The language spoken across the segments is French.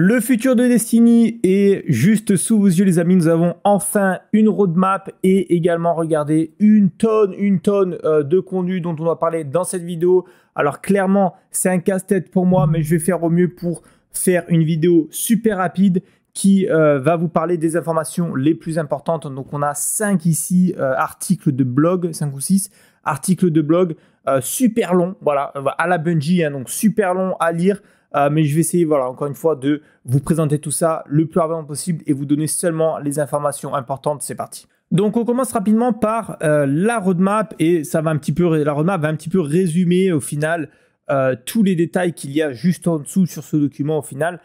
Le futur de Destiny est juste sous vos yeux les amis, nous avons enfin une roadmap et également regardez une tonne, une tonne euh, de contenu dont on va parler dans cette vidéo. Alors clairement c'est un casse-tête pour moi mais je vais faire au mieux pour faire une vidéo super rapide qui euh, va vous parler des informations les plus importantes. Donc on a 5 ici euh, articles de blog, 5 ou 6 articles de blog super longs, voilà, à la bungee, hein, donc super long à lire. Euh, mais je vais essayer, voilà, encore une fois, de vous présenter tout ça le plus rapidement possible et vous donner seulement les informations importantes. C'est parti. Donc on commence rapidement par euh, la roadmap et ça va un petit peu, la roadmap va un petit peu résumer au final euh, tous les détails qu'il y a juste en dessous sur ce document au final.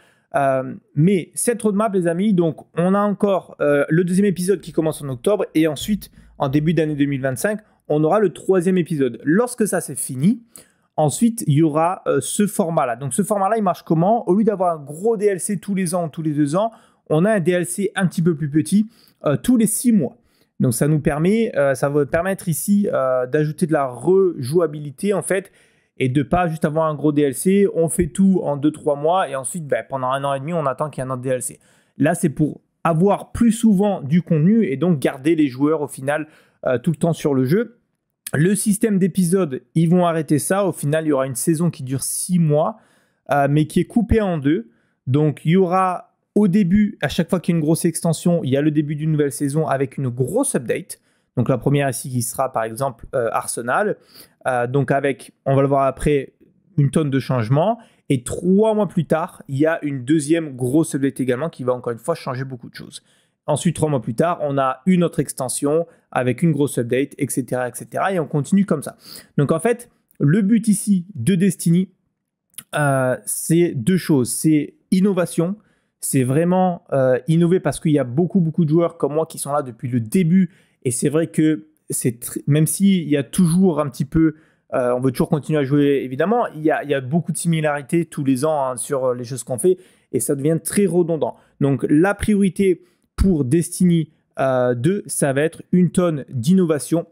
mais cette roadmap, les amis, donc on a encore le deuxième épisode qui commence en octobre et ensuite en début d'année 2025, on aura le troisième épisode. Lorsque ça c'est fini, Ensuite, il y aura euh, ce format-là. Donc ce format-là, il marche comment Au lieu d'avoir un gros DLC tous les ans ou tous les deux ans, on a un DLC un petit peu plus petit euh, tous les six mois. Donc ça nous permet, euh, ça va permettre ici d'ajouter de la rejouabilité en fait et de pas juste avoir un gros DLC. On fait tout en deux, trois mois et ensuite ben, pendant un an et demi on attend qu'il y ait un autre DLC. Là c'est pour avoir plus souvent du contenu et donc garder les joueurs au final tout le temps sur le jeu. Le système d'épisodes, ils vont arrêter ça. Au final, il y aura une saison qui dure six mois, euh, mais qui est coupée en deux. Donc, il y aura au début, à chaque fois qu'il y a une grosse extension, il y a le début d'une nouvelle saison avec une grosse update. Donc, la première ici qui sera par exemple euh, Arsenal. Euh, donc, avec, on va le voir après, une tonne de changements. Et trois mois plus tard, il y a une deuxième grosse update également qui va encore une fois changer beaucoup de choses. Ensuite, trois mois plus tard, on a une autre extension avec une grosse update, etc., etc. Et on continue comme ça. Donc en fait, le but ici de Destiny, euh, c'est deux choses. C'est innovation. C'est vraiment euh, innover parce qu'il y a beaucoup, beaucoup de joueurs comme moi qui sont là depuis le début. Et c'est vrai que c'est même s'il y a toujours un petit peu euh, on veut toujours continuer à jouer, évidemment. Il y, a, il y a beaucoup de similarités tous les ans hein, sur les choses qu'on fait et ça devient très redondant. Donc, la priorité pour Destiny 2, euh, ça va être une tonne d'innovation.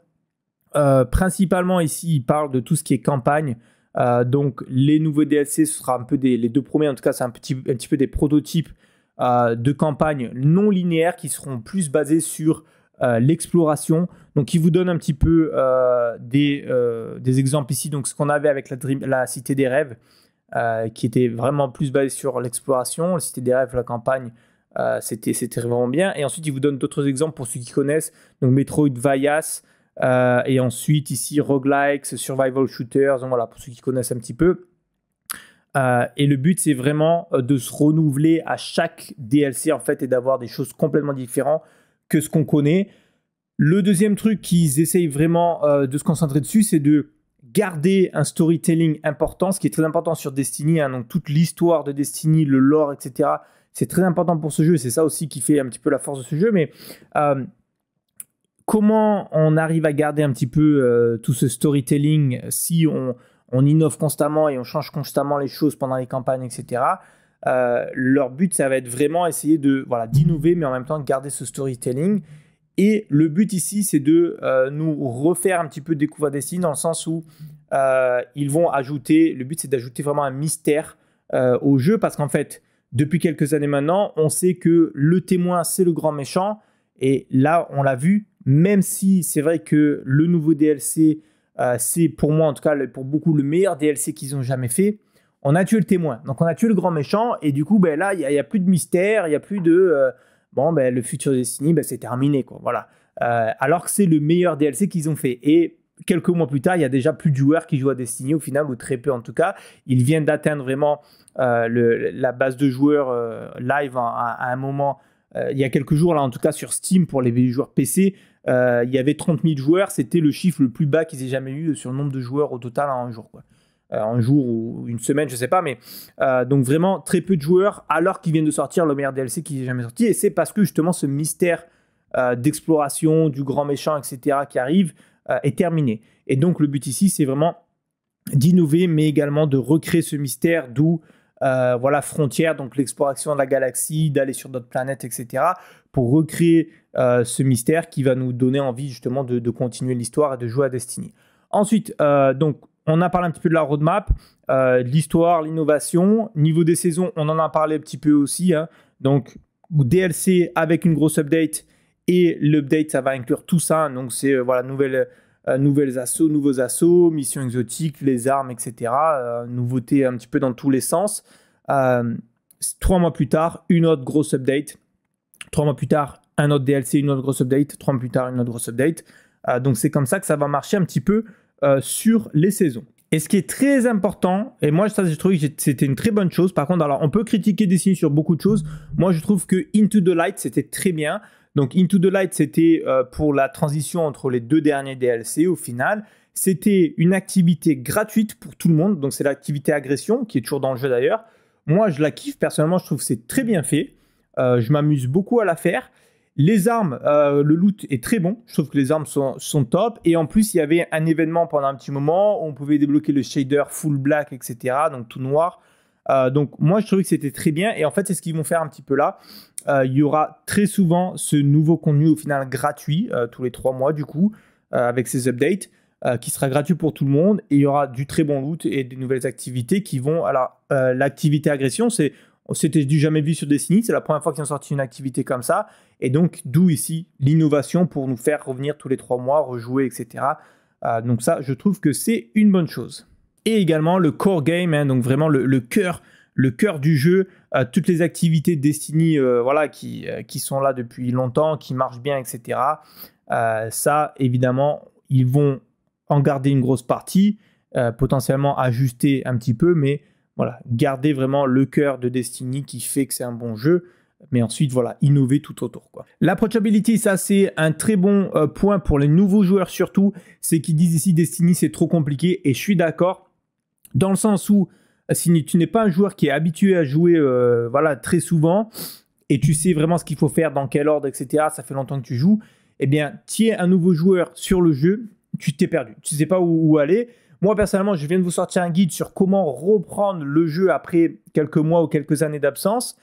Euh, principalement ici, il parle de tout ce qui est campagne, euh, donc les nouveaux DLC, ce sera un peu les deux premiers, en tout cas c'est un petit, un petit peu des prototypes de campagne non linéaire qui seront plus basés sur l'exploration. Donc il vous donne un petit peu des, exemples ici, donc ce qu'on avait avec la, la Cité des Rêves, qui était vraiment plus basé sur l'exploration, la Cité des Rêves, la campagne, euh, c'était, c'était vraiment bien. Et ensuite, ils vous donnent d'autres exemples pour ceux qui connaissent. Donc, Metroid, Vias, euh, et ensuite ici roguelikes, survival shooters, voilà pour ceux qui connaissent un petit peu. Euh, et le but c'est vraiment de se renouveler à chaque DLC en fait et d'avoir des choses complètement différentes que ce qu'on connaît. Le deuxième truc qu'ils essayent vraiment de se concentrer dessus, c'est de garder un storytelling important, ce qui est très important sur Destiny, hein. donc toute l'histoire de Destiny, le lore, etc. C'est très important pour ce jeu, c'est ça aussi qui fait un petit peu la force de ce jeu, mais euh, comment on arrive à garder un petit peu euh, tout ce storytelling si on, on, innove constamment et on change constamment les choses pendant les campagnes, etc. Euh, leur but, ça va être vraiment essayer de voilà d'innover, mais en même temps de garder ce storytelling. Et le but ici, c'est de nous refaire un petit peu découvrir des signes dans le sens où ils vont ajouter. Le but, c'est d'ajouter vraiment un mystère au jeu parce qu'en fait, depuis quelques années maintenant, on sait que le témoin, c'est le grand méchant. Et là, on l'a vu, même si c'est vrai que le nouveau DLC, euh, c'est pour moi, en tout cas, pour beaucoup, le meilleur DLC qu'ils ont jamais fait, on a tué le témoin. Donc, on a tué le grand méchant. Et du coup, ben, là, il n'y a, plus de mystère, il n'y a plus de. Euh, bon, ben, le futur Destiny, ben, c'est terminé. Quoi, voilà. Euh, alors que c'est le meilleur DLC qu'ils ont fait. Et quelques mois plus tard, il y a déjà plus de joueurs qui jouent à Destiny au final, ou très peu en tout cas. Ils viennent d'atteindre vraiment euh, la base de joueurs euh, live à, un moment, euh, il y a quelques jours là en tout cas sur Steam pour les joueurs PC. il y avait 30 000 joueurs, c'était le chiffre le plus bas qu'ils aient jamais eu sur le nombre de joueurs au total en un jour. un jour ou une semaine, je ne sais pas, mais donc vraiment très peu de joueurs alors qu'ils viennent de sortir le meilleur DLC qui est jamais sorti. Et c'est parce que justement ce mystère d'exploration du grand méchant, etc., qui arrive, euh, est terminée. Et donc le but ici, c'est vraiment d'innover, mais également de recréer ce mystère, d'où euh, voilà frontière, donc l'exploration de la galaxie, d'aller sur d'autres planètes, etc., pour recréer euh, ce mystère qui va nous donner envie justement de, continuer l'histoire et de jouer à Destiny. Ensuite, donc on a parlé un petit peu de la roadmap, l'histoire, l'innovation, niveau des saisons, on en a parlé un petit peu aussi. Hein. donc DLC avec une grosse update et l'update ça va inclure tout ça donc c'est voilà nouvelle euh, nouvelles assauts, nouveaux assauts, missions exotiques, les armes, etc. Euh, nouveauté nouveautés un petit peu dans tous les sens. Euh, trois mois plus tard, une autre grosse update. Trois mois plus tard, un autre DLC, une autre grosse update. Trois mois plus tard, une autre grosse update. donc c'est comme ça que ça va marcher un petit peu sur les saisons. Et ce qui est très important, et moi ça je trouve que c'était une très bonne chose. Par contre, alors on peut critiquer Destiny sur beaucoup de choses. Moi je trouve que Into the Light c'était très bien. Donc Into the Light, c'était euh, pour la transition entre les deux derniers DLC au final. C'était une activité gratuite pour tout le monde, donc c'est l'activité agression qui est toujours dans le jeu d'ailleurs. Moi, je la kiffe personnellement, je trouve que c'est très bien fait. Euh, je m'amuse beaucoup à la faire. Les armes, euh, le loot est très bon. Je trouve que les armes sont, sont, top. Et en plus, il y avait un événement pendant un petit moment où on pouvait débloquer le shader full black, etc. Donc tout noir. Euh, donc moi, je trouvais que c'était très bien. Et en fait, c'est ce qu'ils vont faire un petit peu là. Euh, il y aura très souvent ce nouveau contenu au final gratuit, euh, tous les trois mois du coup, avec ces updates, qui sera gratuit pour tout le monde. Et il y aura du très bon loot et des nouvelles activités qui vont... Alors, l'activité agression, c'est... C'était du jamais vu sur Destiny, c'est la première fois qu'ils ont sorti une activité comme ça. Et donc, d'où ici l'innovation pour nous faire revenir tous les trois mois, rejouer, etc. donc ça, je trouve que c'est une bonne chose et également le core game, hein, donc vraiment le, cœur, le cœur du jeu, euh, toutes les activités Destiny, euh, voilà, qui, euh, qui sont là depuis longtemps, qui marchent bien, etc. ça, évidemment, ils vont en garder une grosse partie, potentiellement ajuster un petit peu, mais voilà, garder vraiment le cœur de Destiny qui fait que c'est un bon jeu mais ensuite voilà, innover tout autour quoi. L'approachability ça c'est un très bon point pour les nouveaux joueurs surtout, c'est qu'ils disent ici Destiny c'est trop compliqué et je suis d'accord dans le sens où si tu n'es pas un joueur qui est habitué à jouer euh, voilà, très souvent et tu sais vraiment ce qu'il faut faire, dans quel ordre, etc., ça fait longtemps que tu joues, eh bien, tu es un nouveau joueur sur le jeu, tu t'es perdu, tu ne sais pas où, aller. Moi, personnellement, je viens de vous sortir un guide sur comment reprendre le jeu après quelques mois ou quelques années d'absence.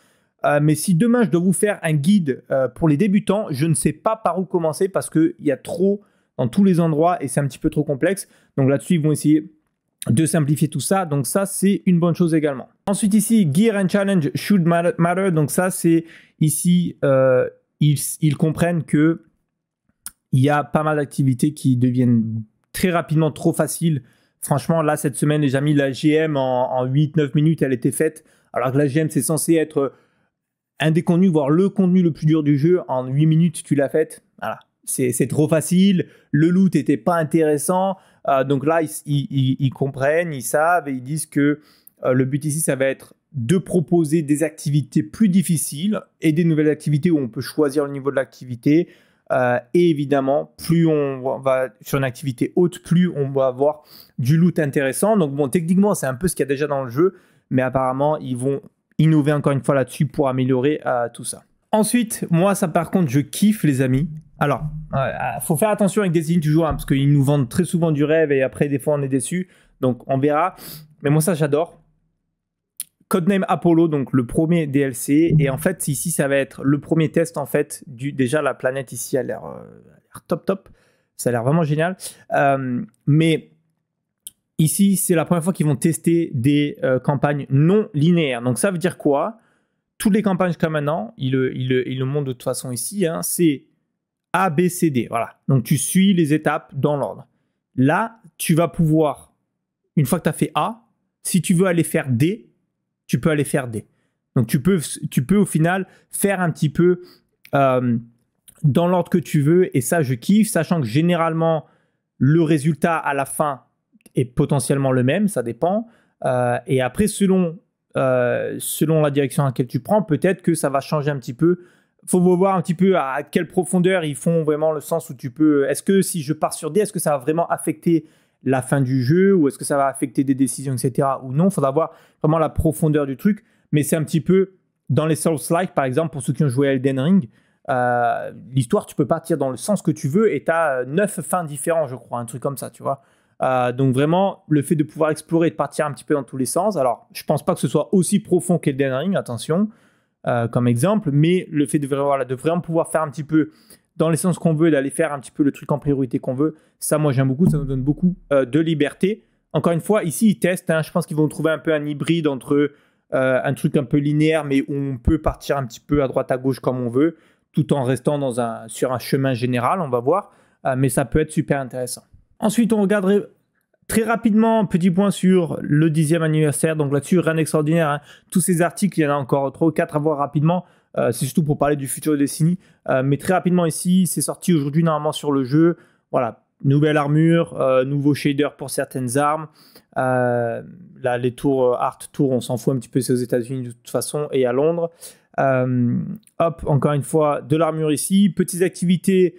Euh, mais si demain je dois vous faire un guide euh, pour les débutants, je ne sais pas par où commencer parce qu'il y a trop dans tous les endroits et c'est un petit peu trop complexe. Donc là-dessus, ils vont essayer de simplifier tout ça. Donc ça, c'est une bonne chose également. Ensuite ici, Gear and Challenge should matter. Donc ça, c'est ici, euh, ils, comprennent que il y a pas mal d'activités qui deviennent très rapidement trop faciles. Franchement, là, cette semaine, j'ai mis la GM en, en 8-9 minutes, elle était faite. Alors que la GM, c'est censé être un des contenus, voire le contenu le plus dur du jeu. En 8 minutes, tu l'as faite. Voilà. C'est trop facile. Le loot n'était pas intéressant. Euh, donc là, ils, comprennent, ils savent et ils disent que euh, le but ici, ça va être de proposer des activités plus difficiles et des nouvelles activités où on peut choisir le niveau de l'activité. Euh, et évidemment, plus on va sur une activité haute, plus on va avoir du loot intéressant. Donc bon, techniquement, c'est un peu ce qu'il y a déjà dans le jeu, mais apparemment, ils vont innover encore une fois là-dessus pour améliorer tout ça. Ensuite, moi, ça par contre, je kiffe les amis. Alors, euh, faut faire attention avec des toujours, hein, parce qu'ils nous vendent très souvent du rêve et après, des fois, on est déçu. Donc, on verra. Mais moi, ça, j'adore. Codename Apollo, donc le premier DLC. Et en fait, ici, ça va être le premier test, en fait, du... Déjà, la planète ici, a l'air euh, top, top. Ça a l'air vraiment génial. Euh, mais ici, c'est la première fois qu'ils vont tester des campagnes non linéaires. Donc, ça veut dire quoi Toutes les campagnes comme maintenant, ils le, montrent de toute façon ici, hein, c'est a, B, C, D. Voilà. Donc tu suis les étapes dans l'ordre. Là, tu vas pouvoir, une fois que tu as fait A, si tu veux aller faire D, tu peux aller faire D. Donc tu peux, tu peux au final faire un petit peu euh, dans l'ordre que tu veux. Et ça, je kiffe, sachant que généralement, le résultat à la fin est potentiellement le même, ça dépend. Euh, et après, selon, euh, selon la direction à laquelle tu prends, peut-être que ça va changer un petit peu faut voir un petit peu à quelle profondeur ils font vraiment le sens où tu peux. Est-ce que si je pars sur D, est-ce que ça va vraiment affecter la fin du jeu ou est-ce que ça va affecter des décisions, etc. ou non Faudra voir vraiment la profondeur du truc. Mais c'est un petit peu dans les Souls-like, par exemple, pour ceux qui ont joué à Elden Ring, euh, l'histoire, tu peux partir dans le sens que tu veux et tu as euh, neuf fins différentes, je crois, un truc comme ça, tu vois. Euh, donc vraiment, le fait de pouvoir explorer et de partir un petit peu dans tous les sens. Alors, je pense pas que ce soit aussi profond qu'Elden Ring, attention. Euh, comme exemple, mais le fait de, vraiment pouvoir faire un petit peu dans les sens qu'on veut, d'aller faire un petit peu le truc en priorité qu'on veut, ça moi j'aime beaucoup, ça nous donne beaucoup euh, de liberté. Encore une fois, ici ils testent, hein, je pense qu'ils vont trouver un peu un hybride entre euh, un truc un peu linéaire, mais où on peut partir un petit peu à droite à gauche comme on veut, tout en restant dans un, sur un chemin général, on va voir, mais ça peut être super intéressant. Ensuite, on regarderait Très rapidement, petit point sur le dixième anniversaire. Donc là-dessus, rien d'extraordinaire. Hein. Tous ces articles, il y en a encore trois ou quatre à voir rapidement. Euh, c'est surtout pour parler du futur de Destiny. Euh, mais très rapidement ici, c'est sorti aujourd'hui normalement sur le jeu. Voilà, nouvelle armure, euh, nouveau shader pour certaines armes. là, les tours Art Tour, on s'en fout un petit peu, c'est aux États-Unis de toute façon et à Londres. hop, encore une fois, de l'armure ici. Petites activités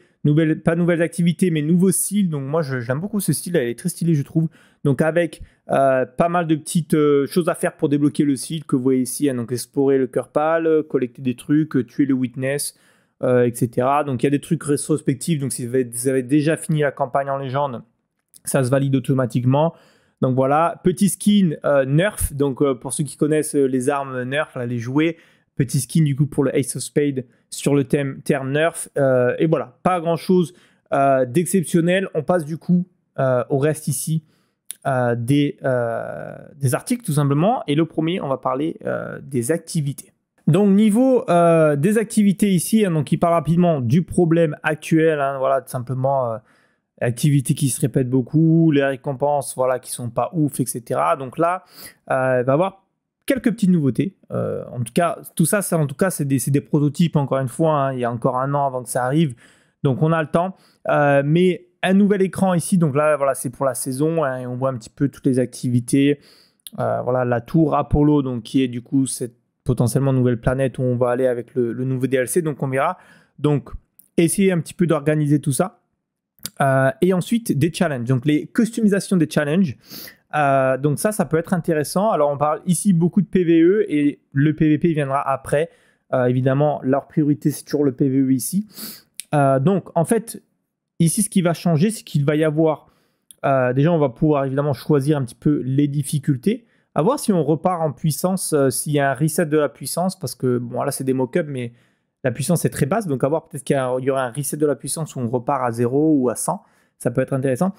pas nouvelles activités, mais nouveaux styles. Donc moi, j'aime beaucoup ce style, elle est très stylée, je trouve. Donc avec euh, pas mal de petites euh, choses à faire pour débloquer le style que vous voyez ici. Hein. donc explorer le cœur pâle, collecter des trucs, tuer le witness, euh, etc. Donc il y a des trucs rétrospectifs. Donc si vous avez déjà fini la campagne en légende, ça se valide automatiquement. Donc voilà, petit skin nerf. Donc pour ceux qui connaissent les armes nerf, là, les jouets, Petit skin du coup pour le Ace of Spade sur le thème Terre Nerf. Euh, et voilà, pas grand chose euh, d'exceptionnel. On passe du coup euh, au reste ici des, des, articles tout simplement. Et le premier, on va parler des activités. Donc niveau des activités ici, hein, donc il parle rapidement du problème actuel, hein, voilà tout simplement activités qui se répètent beaucoup, les récompenses voilà, qui sont pas ouf, etc. Donc là, va voir quelques petites nouveautés. Euh, en tout cas, tout ça, en tout cas, c'est des, prototypes, encore une fois. Hein, il y a encore un an avant que ça arrive. Donc, on a le temps. Euh, mais un nouvel écran ici. Donc là, voilà, c'est pour la saison. Hein, et on voit un petit peu toutes les activités. Euh, voilà, la tour Apollo, donc, qui est du coup cette potentiellement nouvelle planète où on va aller avec le, nouveau DLC. Donc, on verra. Donc, essayer un petit peu d'organiser tout ça. et ensuite, des challenges. Donc, les customisations des challenges. Euh, donc ça, ça peut être intéressant. Alors on parle ici beaucoup de PVE et le PVP viendra après. Euh, évidemment, leur priorité, c'est toujours le PVE ici. Euh, donc en fait, ici, ce qui va changer, c'est qu'il va y avoir... déjà, on va pouvoir évidemment choisir un petit peu les difficultés. À voir si on repart en puissance, s'il y a un reset de la puissance, parce que bon, là, c'est des mock mais la puissance est très basse. Donc à voir peut-être qu'il y, y aura un reset de la puissance où on repart à 0 ou à 100. Ça peut être intéressant.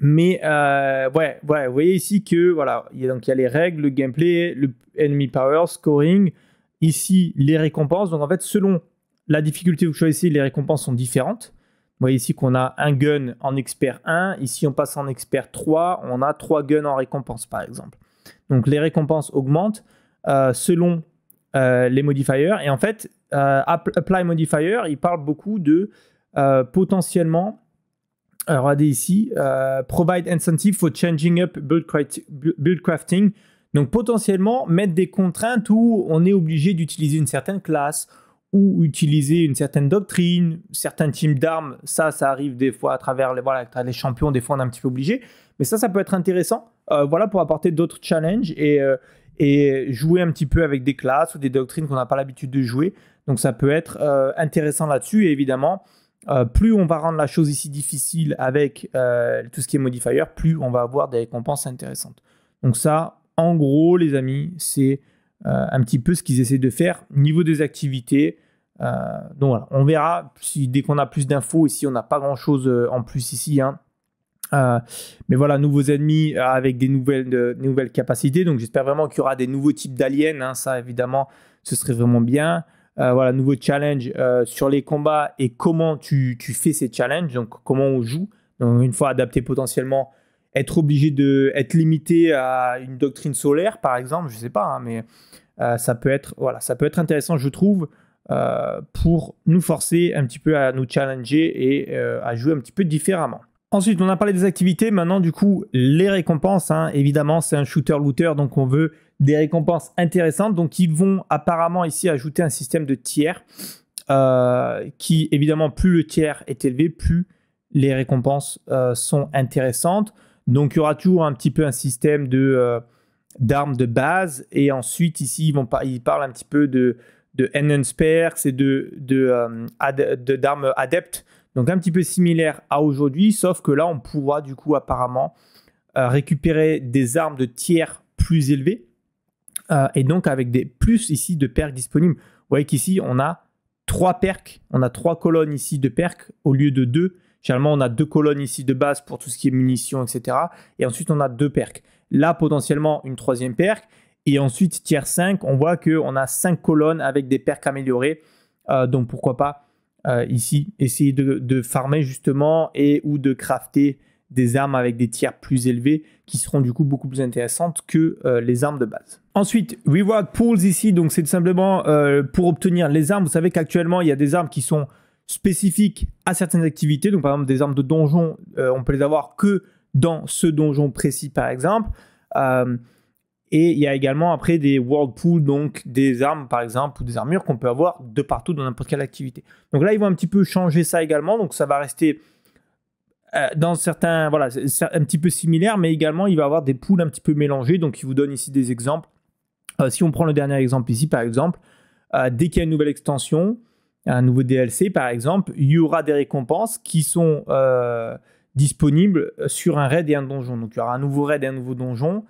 Mais euh, ouais, ouais, vous voyez ici que voilà, y a, donc il y les règles, le gameplay, le enemy power, scoring, ici les récompenses. Donc en fait, selon la difficulté que vous choisissez, les récompenses sont différentes. Vous voyez ici qu'on a un gun en expert 1, ici on passe en expert 3, on a 3 guns en récompense par exemple. Donc les récompenses augmentent euh, selon euh, les modifiers. Et en fait, Apply Modifier, il parle beaucoup de potentiellement alors, regardez ici, euh, provide incentive for changing up build, crafting. Donc potentiellement mettre des contraintes où on est obligé d'utiliser une certaine classe ou utiliser une certaine doctrine, certains teams d'armes. Ça, ça arrive des fois à travers les, voilà, les champions, des fois on est un petit peu obligé. Mais ça, ça peut être intéressant euh, voilà, pour apporter d'autres challenges et, euh, et jouer un petit peu avec des classes ou des doctrines qu'on n'a pas l'habitude de jouer. Donc ça peut être intéressant là-dessus et évidemment euh, plus on va rendre la chose ici difficile avec euh, tout ce qui est modifier, plus on va avoir des récompenses intéressantes. Donc ça, en gros, les amis, c'est euh, un petit peu ce qu'ils essaient de faire niveau des activités. donc on verra si dès qu'on a plus d'infos. Ici, on n'a pas grand-chose en plus ici. Hein. mais voilà, nouveaux ennemis avec des nouvelles, capacités. Donc j'espère vraiment qu'il y aura des nouveaux types d'aliens. Hein. Ça, évidemment, ce serait vraiment bien. Euh, voilà, nouveau challenge euh, sur les combats et comment tu, fais ces challenges, donc comment on joue. une fois adapté potentiellement, être obligé de être limité à une doctrine solaire, par exemple, je ne sais pas, hein, mais euh, ça peut être voilà, ça peut être intéressant, je trouve, pour nous forcer un petit peu à nous challenger et à jouer un petit peu différemment. Ensuite, on a parlé des activités. Maintenant, du coup, les récompenses. Hein. Évidemment, c'est un shooter-looter, donc on veut des récompenses intéressantes. Donc, ils vont apparemment ici ajouter un système de tiers euh, qui, évidemment, plus le tiers est élevé, plus les récompenses euh, sont intéressantes. Donc, il y aura toujours un petit peu un système de euh, d'armes de base. Et ensuite, ici, ils, parlent un petit peu de, de Enhance c'est et de, de, d'armes adeptes. Donc un petit peu similaire à aujourd'hui, sauf que là, on pourra du coup apparemment euh, récupérer des armes de tiers plus élevées euh, et donc avec des plus ici de perks disponibles. Vous voyez qu'ici, on a trois perks, on a trois colonnes ici de perks au lieu de deux. Généralement, on a deux colonnes ici de base pour tout ce qui est munitions, etc. Et ensuite, on a deux perks. Là, potentiellement, une troisième perk. Et ensuite, tiers 5, on voit qu'on a cinq colonnes avec des perks améliorés. Euh, donc, pourquoi pas euh, ici. Essayer de, farmer justement et ou de crafter des armes avec des tiers plus élevés qui seront du coup beaucoup plus intéressantes que euh, les armes de base. Ensuite, reward pools ici, donc c'est simplement euh, pour obtenir les armes. Vous savez qu'actuellement il y a des armes qui sont spécifiques à certaines activités, donc par exemple des armes de donjon, on peut les avoir que dans ce donjon précis par exemple. Et il y a également après des world pools, donc des armes par exemple, ou des armures qu'on peut avoir de partout dans n'importe quelle activité. Donc là, ils vont un petit peu changer ça également, donc ça va rester euh, dans certains, voilà, un petit peu similaire, mais également il va avoir des pools un petit peu mélangés. donc ils vous donnent ici des exemples. Euh, si on prend le dernier exemple ici, par exemple, euh, dès qu'il y a une nouvelle extension, un nouveau DLC par exemple, il y aura des récompenses qui sont disponibles sur un raid et un donjon. Donc il y aura un nouveau raid et un nouveau donjon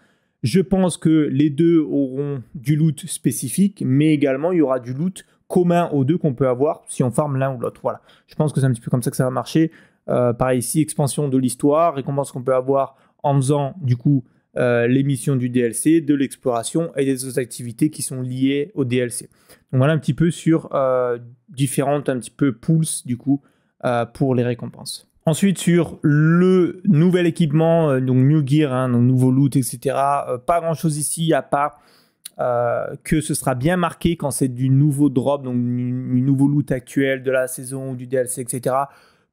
je pense que les deux auront du loot spécifique, mais également il y aura du loot commun aux deux qu'on peut avoir si on farme l'un ou l'autre. Voilà. Je pense que c'est un petit peu comme ça que ça va marcher. Euh, pareil ici, expansion de l'histoire, récompense qu'on peut avoir en faisant du coup euh, l'émission du DLC, de l'exploration et des autres activités qui sont liées au DLC. Donc voilà un petit peu sur euh, différentes un petit peu pools du coup pour les récompenses. Ensuite, sur le nouvel équipement, euh, donc New Gear, hein, donc nouveau loot, etc. Euh, pas grand chose ici, à part euh, que ce sera bien marqué quand c'est du nouveau drop, donc du nouveau loot actuel de la saison ou du DLC, etc.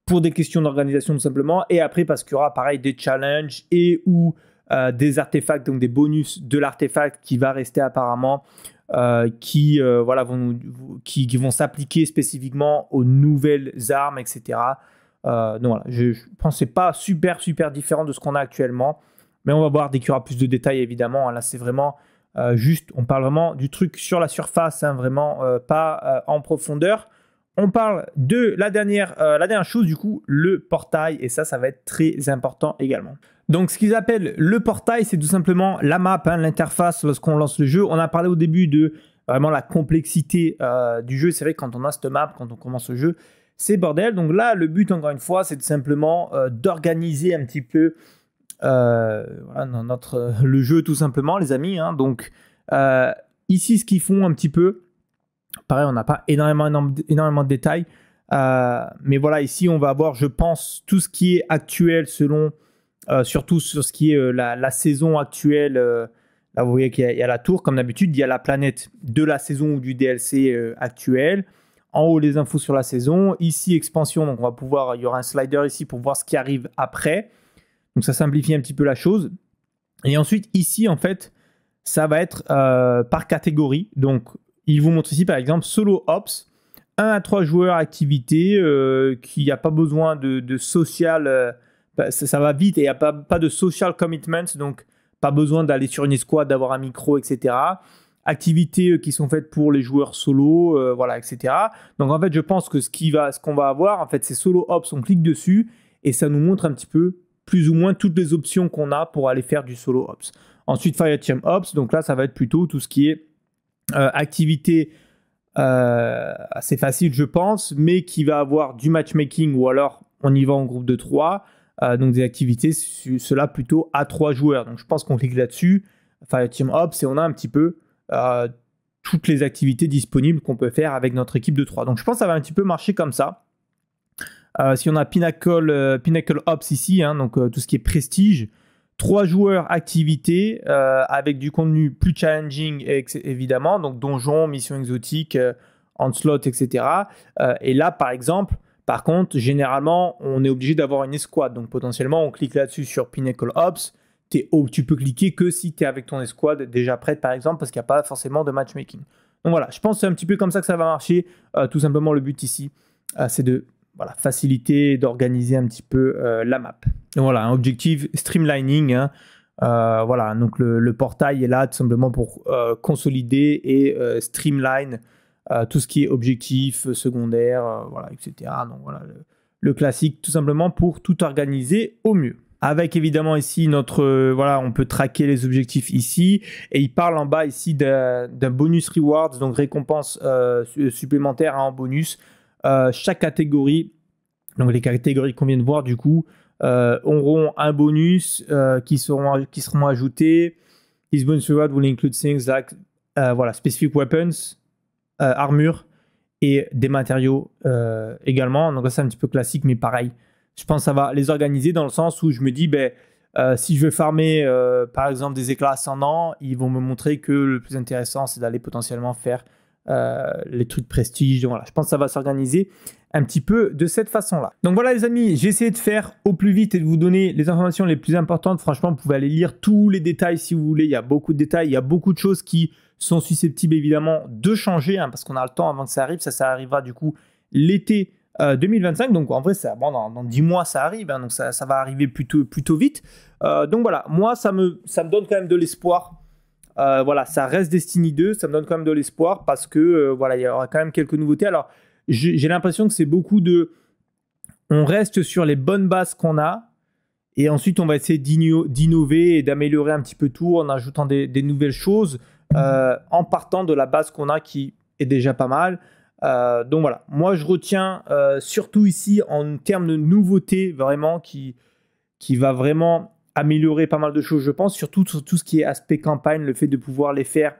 Pour des questions d'organisation, tout simplement. Et après, parce qu'il y aura pareil des challenges et ou des artefacts, donc des bonus de l'artefact qui va rester apparemment. qui, voilà, qui vont s'appliquer spécifiquement aux nouvelles armes, etc. Euh, donc voilà, je, pense que pas super, super différent de ce qu'on a actuellement. Mais on va voir dès qu'il y aura plus de détails, évidemment. Là, c'est vraiment euh, juste, on parle vraiment du truc sur la surface, hein, vraiment euh, pas en profondeur. On parle de la dernière, la dernière chose, du coup, le portail. Et ça, ça va être très important également. Donc, ce qu'ils appellent le portail, c'est tout simplement la map, hein, l'interface lorsqu'on lance le jeu. On a parlé au début de vraiment la complexité du jeu. C'est vrai que quand on a cette map, quand on commence le jeu, c'est bordel, Donc là, le but, encore une fois, c'est simplement euh, d'organiser un petit peu euh, notre, euh, le jeu, tout simplement, les amis. Hein. Donc ici, ce qu'ils font un petit peu, pareil, on n'a pas énormément, énormément de détails. mais voilà, ici, on va avoir, je pense, tout ce qui est actuel selon, surtout sur ce qui est la, saison actuelle. là, vous voyez qu'il y, a la tour, comme d'habitude, il y a la planète de la saison ou du DLC actuel. En haut, les infos sur la saison. Ici, expansion. Donc, on va pouvoir, il y aura un slider ici pour voir ce qui arrive après. Donc, ça simplifie un petit peu la chose. Et ensuite, ici, en fait, ça va être euh, par catégorie. Donc, il vous montre ici, par exemple, solo ops. 1 à 3 joueurs activité, euh, qui n'y a pas besoin de, social. Euh, bah, ça, va vite et il n'y a pas, de social commitments. Donc, pas besoin d'aller sur une escouade, d'avoir un micro, etc activités euh, qui sont faites pour les joueurs solo, euh, voilà, etc. Donc en fait, je pense que ce qu'on va, qu'on va, avoir, en fait, c'est solo ops, on clique dessus et ça nous montre un petit peu plus ou moins toutes les options qu'on a pour aller faire du solo ops. Ensuite, Fireteam Ops, donc là, ça va être plutôt tout ce qui est euh, activité euh, assez facile, je pense, mais qui va avoir du matchmaking ou alors on y va en groupe de 3, donc des activités, cela plutôt à 3 joueurs. Donc je pense qu'on clique là-dessus, Fireteam Ops, et on a un petit peu euh, toutes les activités disponibles qu'on peut faire avec notre équipe de 3. Donc je pense que ça va un petit peu marcher comme ça. Euh, si on a Pinnacle, euh, Ops ici, hein, donc tout ce qui est prestige, 3 joueurs activités avec du contenu plus challenging évidemment, donc donjon, mission exotique, slot, etc. et là par exemple, par contre, généralement, on est obligé d'avoir une escouade. Donc potentiellement, on clique là-dessus sur Pinnacle Ops tu peux cliquer que si tu es avec ton escouade déjà prête, par exemple, parce qu'il n'y a pas forcément de matchmaking. Donc voilà, je pense que c'est un petit peu comme ça que ça va marcher. Euh, tout simplement, le but ici, euh, c'est de voilà, faciliter, d'organiser un petit peu euh, la map. Donc voilà, un objectif streamlining. Hein. voilà, donc le, portail est là tout simplement pour consolider et streamline tout ce qui est objectif, secondaire, voilà, etc. Donc voilà, le classique tout simplement pour tout organiser au mieux avec évidemment ici notre, euh, voilà, on peut traquer les objectifs ici, et il parle en bas ici d'un bonus rewards, donc récompense euh, supplémentaire en bonus. Euh, chaque catégorie, donc les catégories qu'on vient de voir du coup, auront un bonus qui, seront, qui seront ajoutés. These bonus rewards will include things like voilà, specific weapons, euh, armure et des matériaux également. Donc là, c'est un petit peu classique, mais pareil, je pense que ça va les organiser dans le sens où je me dis, ben, euh, si je veux farmer, euh, par exemple, des éclats ascendants, ils vont me montrer que le plus intéressant, c'est d'aller potentiellement faire euh, les trucs prestige. voilà, je pense que ça va s'organiser un petit peu de cette façon-là. Donc voilà les amis, j'ai essayé de faire au plus vite et de vous donner les informations les plus importantes. Franchement, vous pouvez aller lire tous les détails si vous voulez. Il y a beaucoup de détails, il y a beaucoup de choses qui sont susceptibles évidemment de changer hein, parce qu'on a le temps avant que ça arrive. Ça, ça arrivera du coup l'été 2025, euh, donc en vrai, ça, dans, dans 10 mois, ça arrive, hein, donc ça, va arriver plutôt, plutôt vite. Euh, donc voilà, moi, ça me, ça me donne quand même de l'espoir. Euh, voilà, ça reste Destiny 2, ça me donne quand même de l'espoir parce que voilà, il y aura quand même quelques nouveautés. Alors, j'ai l'impression que c'est beaucoup de. On reste sur les bonnes bases qu'on a. Et ensuite, on va essayer d'innover et d'améliorer un petit peu tout en ajoutant des, des nouvelles choses, en partant de la base qu'on a qui est déjà pas mal. Euh, donc voilà, moi je retiens euh, surtout ici en termes de nouveautés vraiment qui, qui va vraiment améliorer pas mal de choses, je pense, surtout sur tout ce qui est aspect campagne, le fait de pouvoir les faire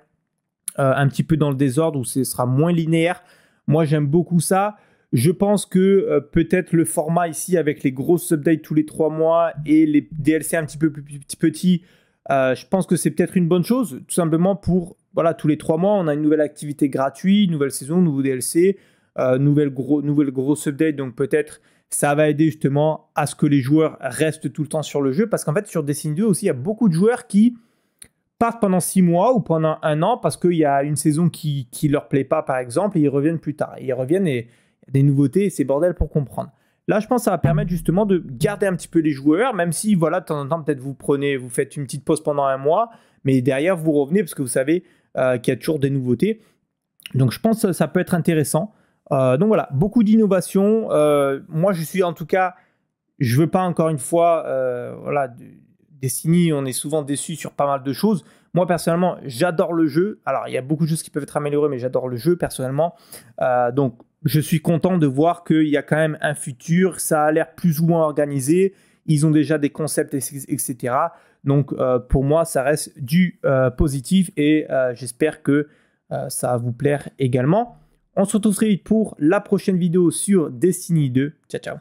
euh, un petit peu dans le désordre où ce sera moins linéaire. Moi j'aime beaucoup ça. Je pense que peut-être le format ici avec les grosses updates tous les trois mois et les DLC un petit peu plus petits, je pense que c'est peut-être une bonne chose, tout simplement pour voilà, tous les trois mois, on a une nouvelle activité gratuite, nouvelle saison, nouveau DLC, euh, nouvelle, grosse update. Donc peut-être ça va aider justement à ce que les joueurs restent tout le temps sur le jeu. Parce qu'en fait, sur Destiny 2 aussi, il y a beaucoup de joueurs qui partent pendant six mois ou pendant un an parce qu'il y a une saison qui ne leur plaît pas, par exemple, et ils reviennent plus tard. Ils reviennent et des nouveautés, et c'est bordel pour comprendre. Là, je pense que ça va permettre justement de garder un petit peu les joueurs, même si, voilà, de temps en temps, peut-être vous prenez, vous faites une petite pause pendant un mois, mais derrière, vous revenez parce que vous savez, euh, qui a toujours des nouveautés. Donc je pense que ça peut être intéressant. Euh, donc voilà, beaucoup d'innovations. Euh, moi, je suis en tout cas, je veux pas encore une fois, voilà, Destiny, on est souvent déçu sur pas mal de choses. Moi, personnellement, j'adore le jeu. Alors, il y a beaucoup de choses qui peuvent être améliorées, mais j'adore le jeu, personnellement. donc, je suis content de voir qu'il y a quand même un futur. Ça a l'air plus ou moins organisé. Ils ont déjà des concepts, etc. Donc euh, pour moi, ça reste du euh, positif et euh, j'espère que ça va vous plaire également. On se retrouve très vite pour la prochaine vidéo sur Destiny 2. Ciao, ciao.